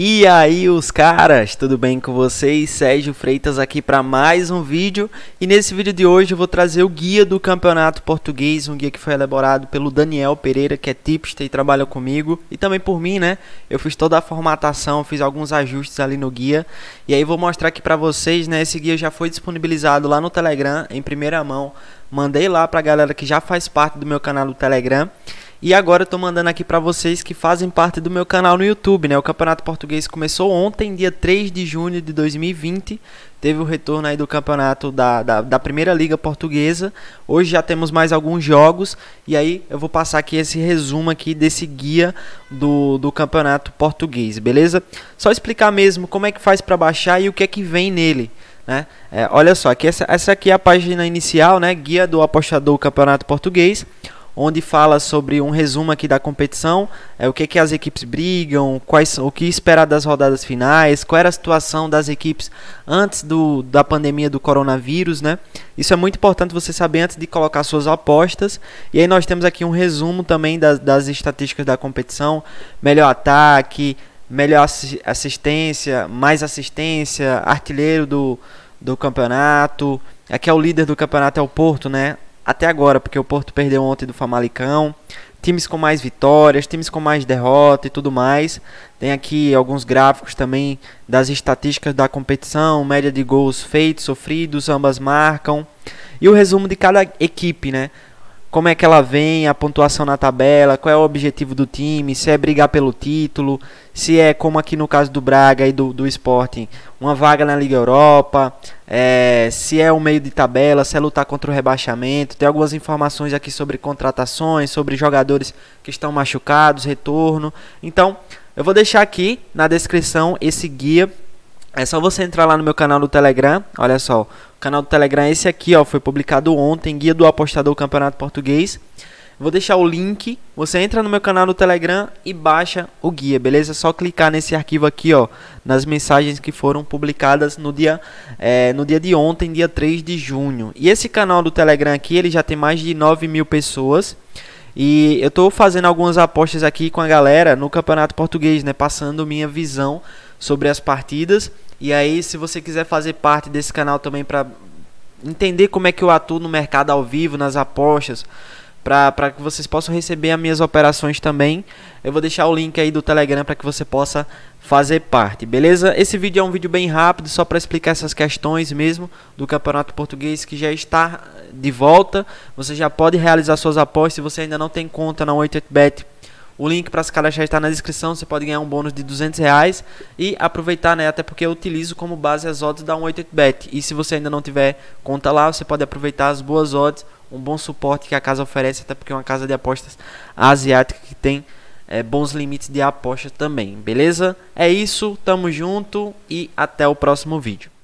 E aí, os caras, tudo bem com vocês? Sérgio Freitas aqui para mais um vídeo. E nesse vídeo de hoje eu vou trazer o guia do Campeonato Português, um guia que foi elaborado pelo Daniel Pereira, que é tipster e trabalha comigo, e também por mim, né? Eu fiz toda a formatação, fiz alguns ajustes ali no guia. E aí vou mostrar aqui para vocês, né? Esse guia já foi disponibilizado lá no Telegram em primeira mão. Mandei lá para a galera que já faz parte do meu canal do Telegram. E agora eu tô mandando aqui para vocês que fazem parte do meu canal no YouTube, né? O Campeonato Português começou ontem, dia 3 de junho de 2020. Teve o retorno aí do campeonato da, da, da Primeira Liga Portuguesa. Hoje já temos mais alguns jogos. E aí eu vou passar aqui esse resumo aqui desse guia do, do Campeonato Português, beleza? Só explicar mesmo como é que faz para baixar e o que é que vem nele. Né? É, olha só, aqui essa, essa aqui é a página inicial, né? Guia do apostador Campeonato Português onde fala sobre um resumo aqui da competição, é o que, que as equipes brigam, quais, o que esperar das rodadas finais, qual era a situação das equipes antes do, da pandemia do coronavírus, né? Isso é muito importante você saber antes de colocar suas apostas. E aí nós temos aqui um resumo também das, das estatísticas da competição, melhor ataque, melhor assistência, mais assistência, artilheiro do, do campeonato. Aqui é o líder do campeonato é o Porto, né? até agora, porque o Porto perdeu ontem do Famalicão. Times com mais vitórias, times com mais derrota e tudo mais. Tem aqui alguns gráficos também das estatísticas da competição, média de gols feitos, sofridos, ambas marcam. E o resumo de cada equipe, né? como é que ela vem, a pontuação na tabela, qual é o objetivo do time, se é brigar pelo título, se é como aqui no caso do Braga e do, do Sporting, uma vaga na Liga Europa, é, se é o um meio de tabela, se é lutar contra o rebaixamento. Tem algumas informações aqui sobre contratações, sobre jogadores que estão machucados, retorno. Então, eu vou deixar aqui na descrição esse guia. É só você entrar lá no meu canal do Telegram, olha só, canal do Telegram é esse aqui, ó, foi publicado ontem, Guia do Apostador Campeonato Português. Vou deixar o link, você entra no meu canal do Telegram e baixa o guia, beleza? É só clicar nesse arquivo aqui, ó, nas mensagens que foram publicadas no dia, é, no dia de ontem, dia 3 de junho. E esse canal do Telegram aqui, ele já tem mais de 9 mil pessoas. E eu estou fazendo algumas apostas aqui com a galera no Campeonato Português, né? Passando minha visão sobre as partidas. E aí, se você quiser fazer parte desse canal também para entender como é que eu atuo no mercado ao vivo, nas apostas, para que vocês possam receber as minhas operações também. Eu vou deixar o link aí do Telegram para que você possa fazer parte, beleza? Esse vídeo é um vídeo bem rápido, só para explicar essas questões mesmo do Campeonato Português que já está de volta. Você já pode realizar suas apostas se você ainda não tem conta na 8bet o link para se cadastrar está na descrição, você pode ganhar um bônus de 200 reais e aproveitar, né? Até porque eu utilizo como base as odds da 188bet. E se você ainda não tiver conta lá, você pode aproveitar as boas odds, um bom suporte que a casa oferece, até porque é uma casa de apostas asiática que tem é, bons limites de aposta também, beleza? É isso, tamo junto e até o próximo vídeo.